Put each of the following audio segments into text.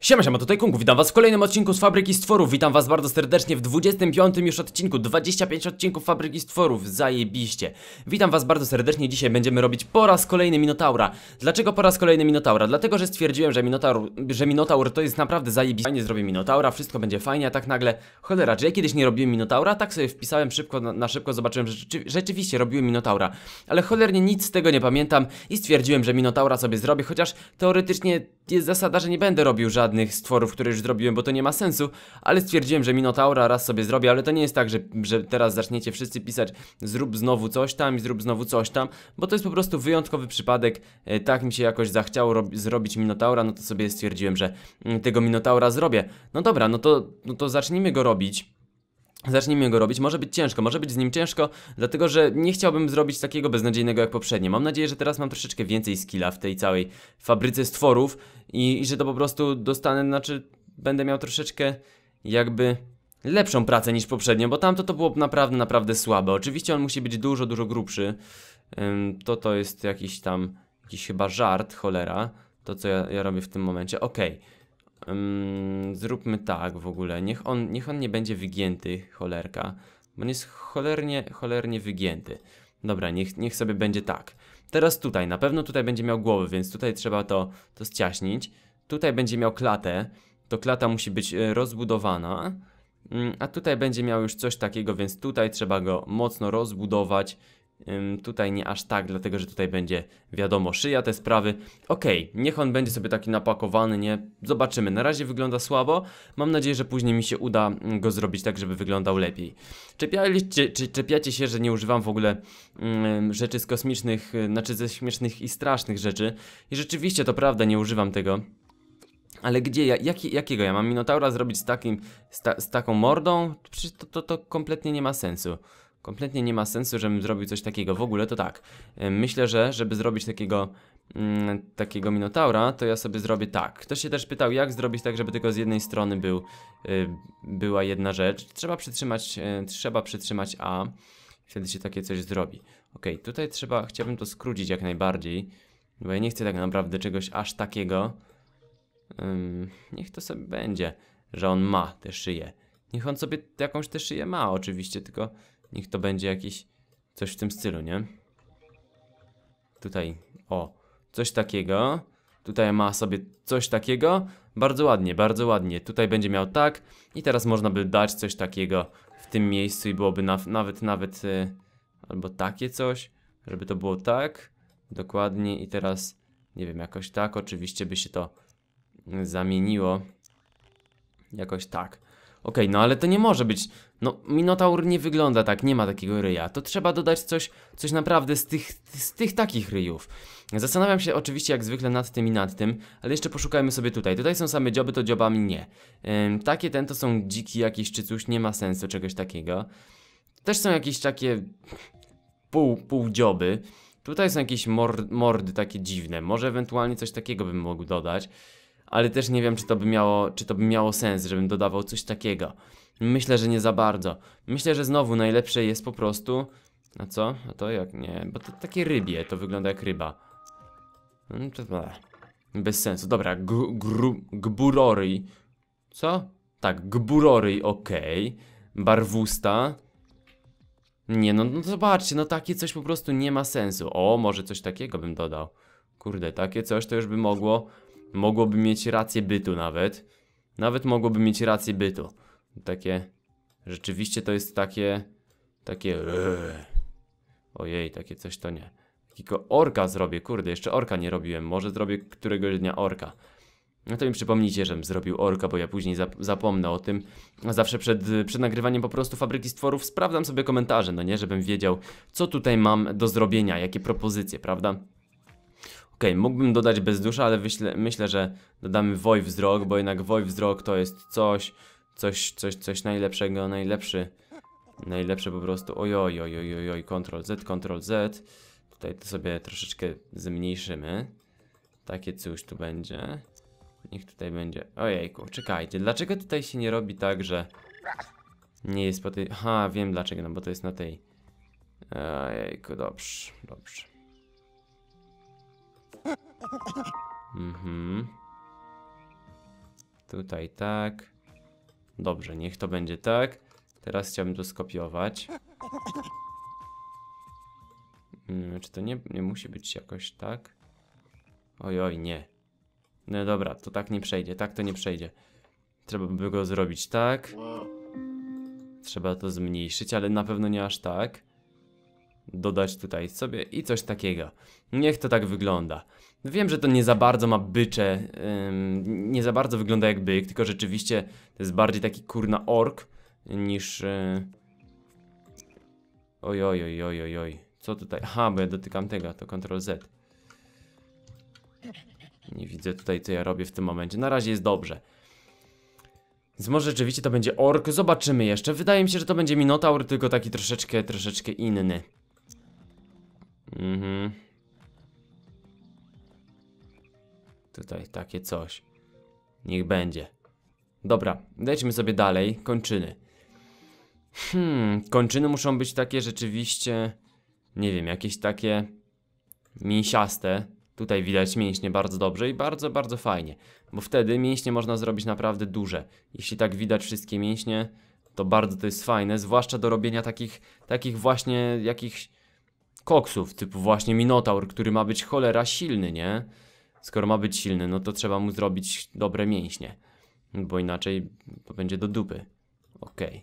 Siema, siema, tutaj Kungu, witam was w kolejnym odcinku z Fabryki Stworów Witam was bardzo serdecznie w 25 już odcinku, 25 odcinków Fabryki Stworów, zajebiście Witam was bardzo serdecznie, dzisiaj będziemy robić po raz kolejny Minotaura Dlaczego po raz kolejny Minotaura? Dlatego, że stwierdziłem, że Minotaur, że Minotaur to jest naprawdę zajebiście Fajnie zrobię Minotaura, wszystko będzie fajnie, a tak nagle Cholera, czy ja kiedyś nie robiłem Minotaura? Tak sobie wpisałem szybko, na, na szybko zobaczyłem, że rzeczy, rzeczywiście robiłem Minotaura Ale cholernie nic z tego nie pamiętam i stwierdziłem, że Minotaura sobie zrobię Chociaż teoretycznie jest zasada, że nie będę robił żadnego żadnych stworów, które już zrobiłem, bo to nie ma sensu, ale stwierdziłem, że Minotaura raz sobie zrobię, ale to nie jest tak, że, że teraz zaczniecie wszyscy pisać zrób znowu coś tam i zrób znowu coś tam, bo to jest po prostu wyjątkowy przypadek, e, tak mi się jakoś zachciało zrobić Minotaura, no to sobie stwierdziłem, że mm, tego Minotaura zrobię. No dobra, no to, no to zacznijmy go robić. Zacznijmy go robić. Może być ciężko, może być z nim ciężko, dlatego że nie chciałbym zrobić takiego beznadziejnego jak poprzednie. Mam nadzieję, że teraz mam troszeczkę więcej skilla w tej całej fabryce stworów i, i że to po prostu dostanę, znaczy będę miał troszeczkę jakby lepszą pracę niż poprzednio, bo tamto to było naprawdę, naprawdę słabe. Oczywiście on musi być dużo, dużo grubszy. Ym, to to jest jakiś tam, jakiś chyba żart, cholera, to co ja, ja robię w tym momencie. Okej. Okay. Um, zróbmy tak w ogóle. Niech on, niech on nie będzie wygięty, cholerka. Bo on jest cholernie, cholernie wygięty. Dobra, niech, niech sobie będzie tak. Teraz tutaj, na pewno tutaj będzie miał głowy, więc tutaj trzeba to, to ściaśnić. Tutaj będzie miał klatę, to klata musi być e, rozbudowana. Mm, a tutaj będzie miał już coś takiego, więc tutaj trzeba go mocno rozbudować Tutaj nie aż tak, dlatego że tutaj będzie wiadomo szyja, te sprawy. Okej, okay, niech on będzie sobie taki napakowany, nie? Zobaczymy. Na razie wygląda słabo. Mam nadzieję, że później mi się uda mm, go zrobić tak, żeby wyglądał lepiej. Czepialiście, czy czepiacie się, że nie używam w ogóle mm, rzeczy z kosmicznych, y, znaczy ze śmiesznych i strasznych rzeczy. I rzeczywiście to prawda, nie używam tego. Ale gdzie ja, jaki, jakiego ja mam Minotaura zrobić z, takim, z, ta, z taką mordą? Przecież to, to, to kompletnie nie ma sensu kompletnie nie ma sensu, żebym zrobił coś takiego. W ogóle to tak. E, myślę, że żeby zrobić takiego mm, takiego minotaura, to ja sobie zrobię tak. Ktoś się też pytał, jak zrobić tak, żeby tylko z jednej strony był, y, była jedna rzecz. Trzeba przytrzymać, y, trzeba przytrzymać A. Wtedy się takie coś zrobi. Ok, tutaj trzeba, chciałbym to skrócić jak najbardziej, bo ja nie chcę tak naprawdę czegoś aż takiego. Ym, niech to sobie będzie, że on ma te szyję. Niech on sobie jakąś tę szyję ma oczywiście, tylko Niech to będzie jakiś coś w tym stylu, nie? Tutaj, o, coś takiego. Tutaj ma sobie coś takiego. Bardzo ładnie, bardzo ładnie. Tutaj będzie miał tak i teraz można by dać coś takiego w tym miejscu i byłoby na, nawet, nawet y, albo takie coś, żeby to było tak. Dokładnie i teraz, nie wiem, jakoś tak. Oczywiście by się to y, zamieniło. Jakoś tak. Okej, okay, no ale to nie może być. No, Minotaur nie wygląda tak, nie ma takiego ryja. To trzeba dodać coś, coś naprawdę z tych, z tych takich ryjów. Zastanawiam się oczywiście jak zwykle nad tym i nad tym, ale jeszcze poszukajmy sobie tutaj. Tutaj są same dzioby, to dziobami nie. Ym, takie ten to są dziki jakieś czy coś, nie ma sensu czegoś takiego. Też są jakieś takie pół, pół dzioby. Tutaj są jakieś mord, mordy takie dziwne. Może ewentualnie coś takiego bym mógł dodać ale też nie wiem, czy to by miało, czy to by miało sens, żebym dodawał coś takiego. Myślę, że nie za bardzo. Myślę, że znowu najlepsze jest po prostu... A co? A to jak? Nie, bo to takie rybie, to wygląda jak ryba. Mm, Bez sensu. Dobra, gburory. Co? Tak, gburory, okej. Okay. Barwusta. Nie, no, no zobaczcie, no takie coś po prostu nie ma sensu. O, może coś takiego bym dodał. Kurde, takie coś to już by mogło Mogłoby mieć rację bytu nawet. Nawet mogłoby mieć rację bytu. Takie... Rzeczywiście to jest takie... Takie... Eee. Ojej, takie coś to nie. Tylko orka zrobię, kurde, jeszcze orka nie robiłem. Może zrobię któregoś dnia orka. No to mi przypomnijcie, żebym zrobił orka, bo ja później zap zapomnę o tym. Zawsze przed, przed nagrywaniem po prostu Fabryki Stworów sprawdzam sobie komentarze, no nie? Żebym wiedział, co tutaj mam do zrobienia, jakie propozycje, prawda? Okej, okay, mógłbym dodać bez dusza, ale wyśle, myślę, że dodamy woj wzrok, bo jednak woj wzrok to jest coś, coś, coś, coś najlepszego, najlepszy, najlepszy po prostu. oj, oj, oj, Ctrl Z, Ctrl Z. Tutaj to sobie troszeczkę zmniejszymy. Takie coś tu będzie. Niech tutaj będzie. Ojejku, czekajcie, dlaczego tutaj się nie robi tak, że nie jest po tej... Ha, wiem dlaczego, no bo to jest na tej... Ojejku, dobrze, dobrze. Mhm. Tutaj tak. Dobrze, niech to będzie tak. Teraz chciałbym to skopiować. Hmm, czy to nie, nie musi być jakoś tak? Oj, oj, nie. No dobra, to tak nie przejdzie, tak to nie przejdzie. Trzeba by go zrobić tak. Trzeba to zmniejszyć, ale na pewno nie aż tak dodać tutaj sobie i coś takiego. Niech to tak wygląda. Wiem, że to nie za bardzo ma bycze, ym, nie za bardzo wygląda jak byk, tylko rzeczywiście to jest bardziej taki kurna ork niż... Yy... Oj, oj, oj, oj, oj, oj. Co tutaj? Aha, bo ja dotykam tego, to Ctrl Z. Nie widzę tutaj, co ja robię w tym momencie. Na razie jest dobrze. Więc może rzeczywiście to będzie ork. Zobaczymy jeszcze. Wydaje mi się, że to będzie minotaur, tylko taki troszeczkę, troszeczkę inny. Mhm. Tutaj takie coś. Niech będzie. Dobra, lećmy sobie dalej. Kończyny. Hmm, kończyny muszą być takie rzeczywiście... Nie wiem, jakieś takie... Mięsiaste. Tutaj widać mięśnie bardzo dobrze i bardzo, bardzo fajnie. Bo wtedy mięśnie można zrobić naprawdę duże. Jeśli tak widać wszystkie mięśnie, to bardzo to jest fajne. Zwłaszcza do robienia takich, takich właśnie jakichś koksów, typu właśnie Minotaur, który ma być cholera silny, nie? Skoro ma być silny, no to trzeba mu zrobić dobre mięśnie, bo inaczej to będzie do dupy. Okej. Okay.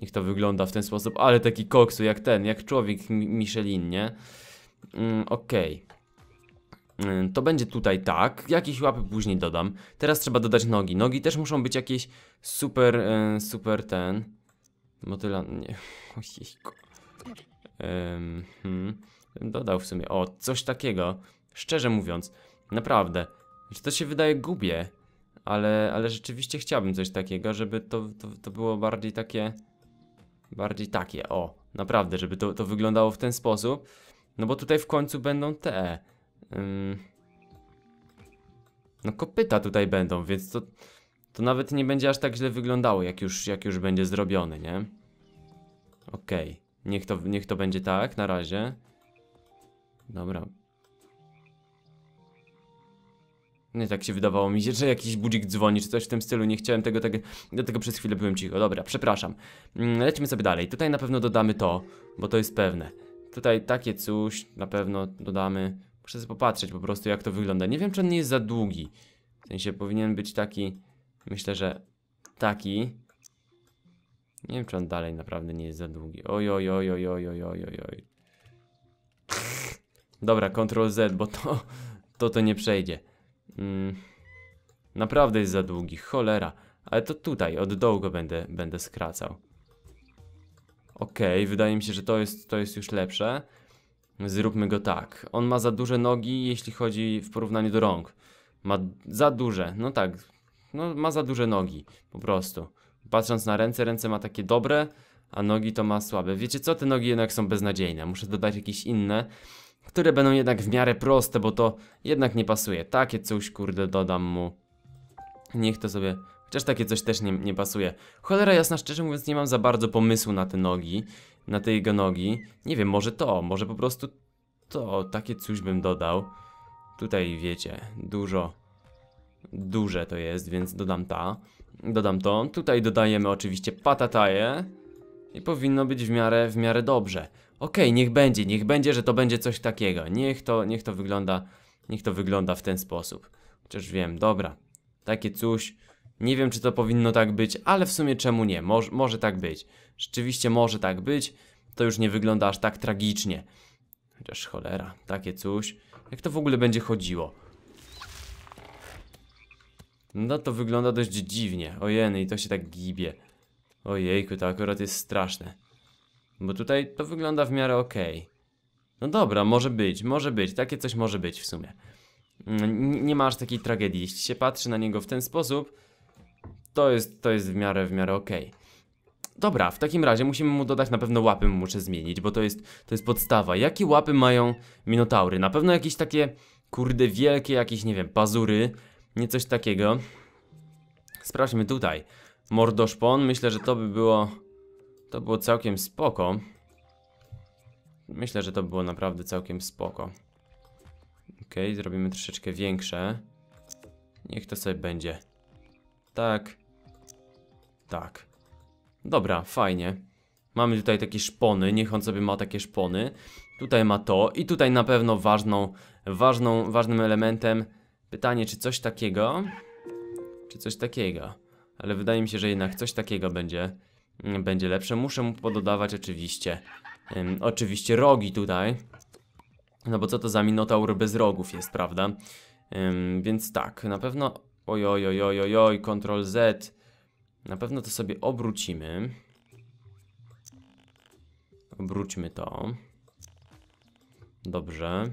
Niech to wygląda w ten sposób, ale taki koksu jak ten, jak człowiek Michelin, nie? Mm, Okej. Okay. Mm, to będzie tutaj tak, jakieś łapy później dodam. Teraz trzeba dodać nogi. Nogi też muszą być jakieś super, e, super ten. Motyla, nie. Ojejku. Hmm, dodał w sumie, o, coś takiego. Szczerze mówiąc, naprawdę, to się wydaje gubie, ale, ale rzeczywiście chciałbym coś takiego, żeby to, to, to było bardziej takie, bardziej takie, o, naprawdę, żeby to, to wyglądało w ten sposób. No bo tutaj w końcu będą te. no kopyta tutaj będą, więc to, to nawet nie będzie aż tak źle wyglądało, jak już, jak już będzie zrobiony, nie? Okej. Okay. Niech to, niech to będzie tak, na razie. Dobra. Nie tak się wydawało mi się, że jakiś budzik dzwoni, czy coś w tym stylu. Nie chciałem tego, tego, dlatego przez chwilę byłem cicho. Dobra, przepraszam. Mm, Lećmy sobie dalej. Tutaj na pewno dodamy to, bo to jest pewne. Tutaj takie coś na pewno dodamy. Muszę sobie popatrzeć po prostu, jak to wygląda. Nie wiem, czy on nie jest za długi. W sensie powinien być taki, myślę, że taki. Nie wiem, czy on dalej naprawdę nie jest za długi. Oj, oj, oj, oj, oj, oj, oj, oj. Dobra, Ctrl Z, bo to, to to nie przejdzie. Mm, naprawdę jest za długi, cholera. Ale to tutaj, od dołu go będę, będę skracał. Okej, okay, wydaje mi się, że to jest, to jest już lepsze. Zróbmy go tak. On ma za duże nogi, jeśli chodzi w porównaniu do rąk. Ma za duże, no tak. No, ma za duże nogi, po prostu. Patrząc na ręce, ręce ma takie dobre, a nogi to ma słabe. Wiecie co? Te nogi jednak są beznadziejne. Muszę dodać jakieś inne, które będą jednak w miarę proste, bo to jednak nie pasuje. Takie coś, kurde, dodam mu. Niech to sobie... Chociaż takie coś też nie, nie pasuje. Cholera jasna, szczerze mówiąc, nie mam za bardzo pomysłu na te nogi. Na te jego nogi. Nie wiem, może to, może po prostu to. Takie coś bym dodał. Tutaj, wiecie, dużo duże to jest, więc dodam ta. Dodam to. Tutaj dodajemy oczywiście patataje. I powinno być w miarę, w miarę dobrze. Ok, niech będzie, niech będzie, że to będzie coś takiego. Niech to, niech to wygląda, niech to wygląda w ten sposób. Chociaż wiem, dobra. Takie coś. Nie wiem, czy to powinno tak być, ale w sumie czemu nie? Może, może tak być. Rzeczywiście może tak być. To już nie wygląda aż tak tragicznie. Chociaż cholera, takie coś. Jak to w ogóle będzie chodziło? No to wygląda dość dziwnie. Ojeny, i to się tak gibie. Ojejku, to akurat jest straszne. Bo tutaj to wygląda w miarę ok. No dobra, może być, może być. Takie coś może być w sumie. Mm, n nie masz takiej tragedii. Jeśli się patrzy na niego w ten sposób, to jest, to jest w miarę, w miarę ok. Dobra, w takim razie musimy mu dodać na pewno łapy muszę zmienić, bo to jest, to jest podstawa. Jakie łapy mają minotaury? Na pewno jakieś takie, kurde, wielkie, jakieś, nie wiem, pazury nie coś takiego. Sprawdźmy tutaj. Mordoszpon, myślę, że to by było... To było całkiem spoko. Myślę, że to by było naprawdę całkiem spoko. Ok, zrobimy troszeczkę większe. Niech to sobie będzie. Tak. Tak. Dobra, fajnie. Mamy tutaj takie szpony, niech on sobie ma takie szpony. Tutaj ma to i tutaj na pewno ważną, ważną, ważnym elementem Pytanie, czy coś takiego... Czy coś takiego... Ale wydaje mi się, że jednak coś takiego będzie... Mm, będzie lepsze. Muszę mu pododawać oczywiście... Ym, oczywiście rogi tutaj. No bo co to za minotaur bez rogów jest, prawda? Ym, więc tak, na pewno... Oj, oj, oj, oj, oj, oj, Ctrl Z. Na pewno to sobie obrócimy. Obróćmy to. Dobrze.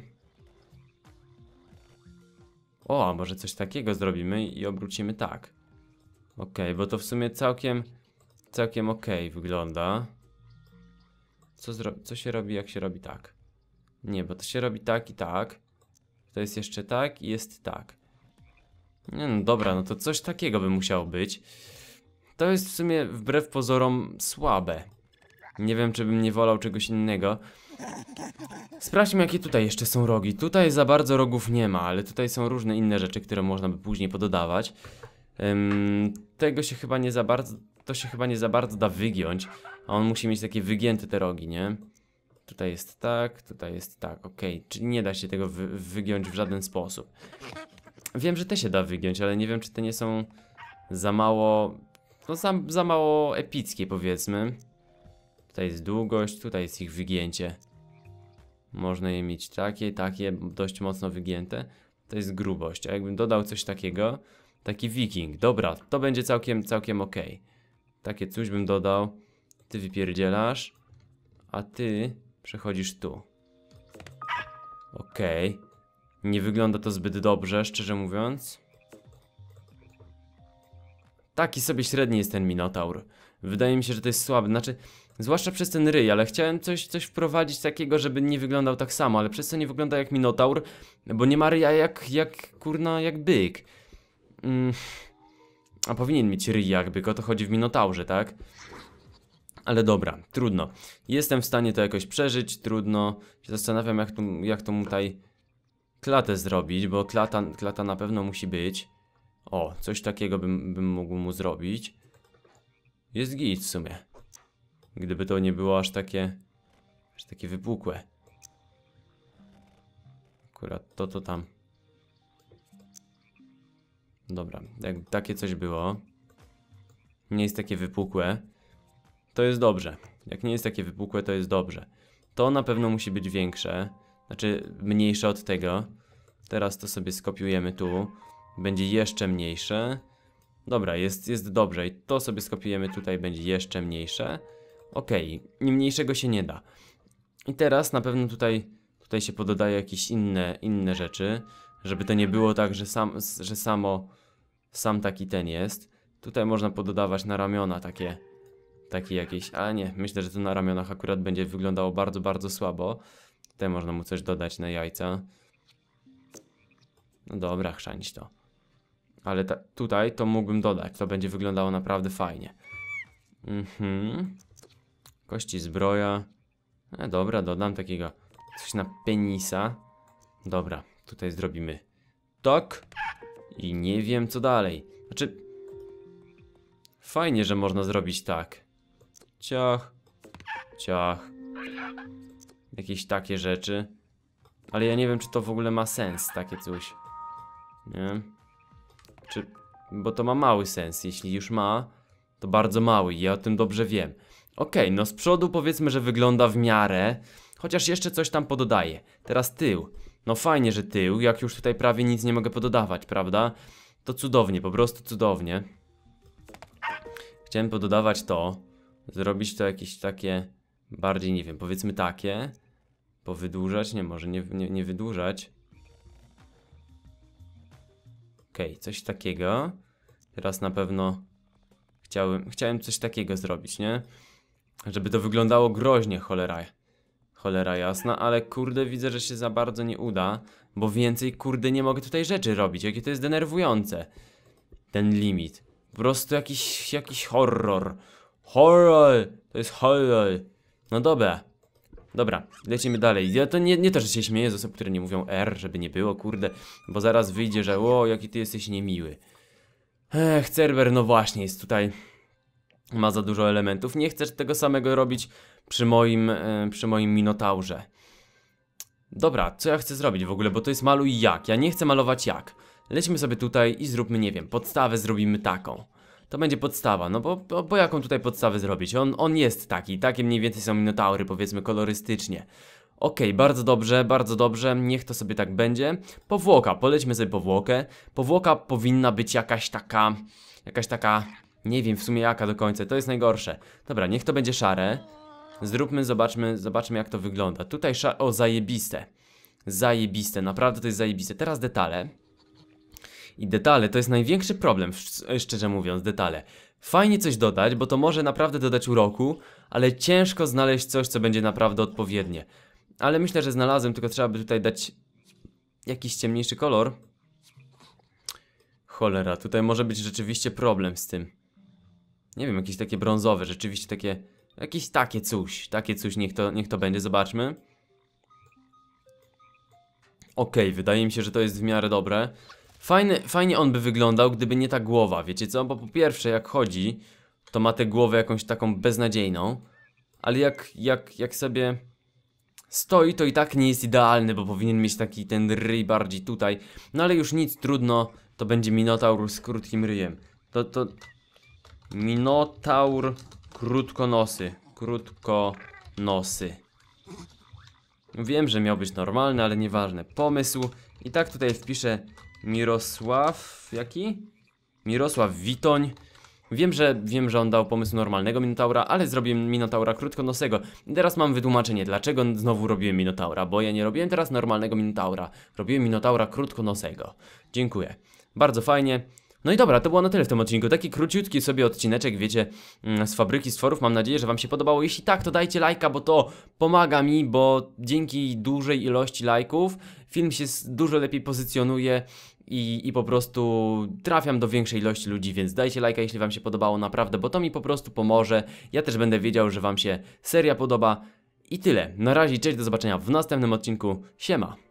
O, może coś takiego zrobimy i obrócimy tak. Ok, bo to w sumie całkiem, całkiem ok wygląda. Co, co się robi, jak się robi tak? Nie, bo to się robi tak i tak. To jest jeszcze tak i jest tak. Nie, no dobra, no to coś takiego by musiało być. To jest w sumie wbrew pozorom słabe. Nie wiem, czy bym nie wolał czegoś innego. Sprawdźmy jakie tutaj jeszcze są rogi. Tutaj za bardzo rogów nie ma, ale tutaj są różne inne rzeczy, które można by później pododawać. Um, tego się chyba nie za bardzo, to się chyba nie za bardzo da wygiąć, a on musi mieć takie wygięte te rogi, nie? Tutaj jest tak, tutaj jest tak, ok. Czyli nie da się tego wy wygiąć w żaden sposób. Wiem, że te się da wygiąć, ale nie wiem, czy te nie są za mało... No za, za mało epickie, powiedzmy. Tutaj jest długość, tutaj jest ich wygięcie. Można je mieć takie, takie, dość mocno wygięte. To jest grubość. A jakbym dodał coś takiego, taki wiking, dobra, to będzie całkiem, całkiem ok. Takie coś bym dodał. Ty wypierdzielasz, a ty przechodzisz tu. Okej. Okay. Nie wygląda to zbyt dobrze, szczerze mówiąc. Taki sobie średni jest ten Minotaur. Wydaje mi się, że to jest słaby, znaczy... Zwłaszcza przez ten ryj, ale chciałem coś, coś wprowadzić takiego, żeby nie wyglądał tak samo, ale przez co nie wygląda jak Minotaur, bo nie ma ryja jak, jak kurna, jak byk. Mm. A powinien mieć ryj jak byk, o to chodzi w Minotaurze, tak? Ale dobra, trudno. Jestem w stanie to jakoś przeżyć, trudno. Się zastanawiam, jak tu, jak to tutaj klatę zrobić, bo klata, klata na pewno musi być. O, coś takiego bym, bym mógł mu zrobić. Jest git w sumie. Gdyby to nie było aż takie... Aż takie wypukłe. Akurat to, to tam. Dobra, jak takie coś było. Nie jest takie wypukłe. To jest dobrze. Jak nie jest takie wypukłe, to jest dobrze. To na pewno musi być większe. Znaczy mniejsze od tego. Teraz to sobie skopiujemy tu będzie jeszcze mniejsze. Dobra, jest, jest dobrze i to sobie skopiujemy tutaj, będzie jeszcze mniejsze. Ok, i mniejszego się nie da. I teraz na pewno tutaj, tutaj się pododaje jakieś inne, inne rzeczy, żeby to nie było tak, że, sam, że samo sam taki ten jest. Tutaj można pododawać na ramiona takie, takie jakieś, A nie, myślę, że to na ramionach akurat będzie wyglądało bardzo, bardzo słabo. Tutaj można mu coś dodać na jajca. No dobra, chrzanić to. Ale tutaj to mógłbym dodać, to będzie wyglądało naprawdę fajnie. Mhm. Kości zbroja. E, dobra, dodam takiego coś na penisa. Dobra, tutaj zrobimy tak. I nie wiem co dalej. Znaczy, fajnie, że można zrobić tak. Ciach, ciach. Jakieś takie rzeczy. Ale ja nie wiem, czy to w ogóle ma sens, takie coś. Nie? Czy... Bo to ma mały sens. Jeśli już ma, to bardzo mały. Ja o tym dobrze wiem. Okej, okay, no z przodu powiedzmy, że wygląda w miarę. Chociaż jeszcze coś tam pododaję. Teraz tył. No fajnie, że tył. Jak już tutaj prawie nic nie mogę pododawać, prawda? To cudownie, po prostu cudownie. Chciałem pododawać to. Zrobić to jakieś takie... Bardziej, nie wiem, powiedzmy takie. Powydłużać? Nie, może nie, nie, nie wydłużać. Okej, okay, coś takiego. Teraz na pewno chciałem, chciałem coś takiego zrobić, nie? Żeby to wyglądało groźnie, cholera. Cholera jasna, ale kurde widzę, że się za bardzo nie uda, bo więcej kurde nie mogę tutaj rzeczy robić. Jakie to jest denerwujące. Ten limit. Po prostu jakiś, jakiś horror. Horror! To jest horror. No dobra. Dobra, lecimy dalej. Ja to nie, nie to, że się śmieję z osób, które nie mówią R, żeby nie było, kurde. Bo zaraz wyjdzie, że o, jaki ty jesteś niemiły. Ech, Cerber, no właśnie, jest tutaj... Ma za dużo elementów. Nie chcesz tego samego robić przy moim, e, przy moim Minotaurze. Dobra, co ja chcę zrobić w ogóle, bo to jest maluj jak. Ja nie chcę malować jak. Lećmy sobie tutaj i zróbmy, nie wiem, podstawę zrobimy taką to będzie podstawa, no bo, bo, bo jaką tutaj podstawę zrobić? On, on jest taki, takie mniej więcej są minotaury, powiedzmy kolorystycznie. Okej, okay, bardzo dobrze, bardzo dobrze, niech to sobie tak będzie. Powłoka, polećmy sobie powłokę. Powłoka powinna być jakaś taka, jakaś taka, nie wiem w sumie jaka do końca, to jest najgorsze. Dobra, niech to będzie szare. Zróbmy, zobaczmy, zobaczmy jak to wygląda. Tutaj szare, o zajebiste. Zajebiste, naprawdę to jest zajebiste. Teraz detale. I detale to jest największy problem, szczerze mówiąc, detale. Fajnie coś dodać, bo to może naprawdę dodać uroku, ale ciężko znaleźć coś, co będzie naprawdę odpowiednie. Ale myślę, że znalazłem, tylko trzeba by tutaj dać jakiś ciemniejszy kolor. Cholera, tutaj może być rzeczywiście problem z tym. Nie wiem, jakieś takie brązowe, rzeczywiście takie... Jakieś takie coś, takie coś, niech to, niech to będzie, zobaczmy. Ok, wydaje mi się, że to jest w miarę dobre. Fajny, fajnie on by wyglądał, gdyby nie ta głowa, wiecie co? Bo po pierwsze, jak chodzi, to ma tę głowę jakąś taką beznadziejną, ale jak, jak, jak sobie stoi, to i tak nie jest idealny, bo powinien mieć taki ten ryj bardziej tutaj. No ale już nic, trudno, to będzie Minotaur z krótkim ryjem. To, to... Minotaur krótkonosy. Krótkonosy. Wiem, że miał być normalny, ale nieważne. Pomysł. I tak tutaj wpiszę Mirosław... jaki? Mirosław Witoń. Wiem, że wiem, że on dał pomysł normalnego Minotaura, ale zrobiłem Minotaura krótkonosego. Teraz mam wytłumaczenie, dlaczego znowu robiłem Minotaura, bo ja nie robiłem teraz normalnego Minotaura. Robiłem Minotaura krótkonosego. Dziękuję. Bardzo fajnie. No i dobra, to było na tyle w tym odcinku. Taki króciutki sobie odcineczek, wiecie, mm, z fabryki stworów. Mam nadzieję, że Wam się podobało. Jeśli tak, to dajcie lajka, bo to pomaga mi, bo dzięki dużej ilości lajków film się dużo lepiej pozycjonuje i, i po prostu trafiam do większej ilości ludzi, więc dajcie lajka, jeśli Wam się podobało naprawdę, bo to mi po prostu pomoże. Ja też będę wiedział, że Wam się seria podoba. I tyle. Na razie, cześć, do zobaczenia w następnym odcinku. Siema!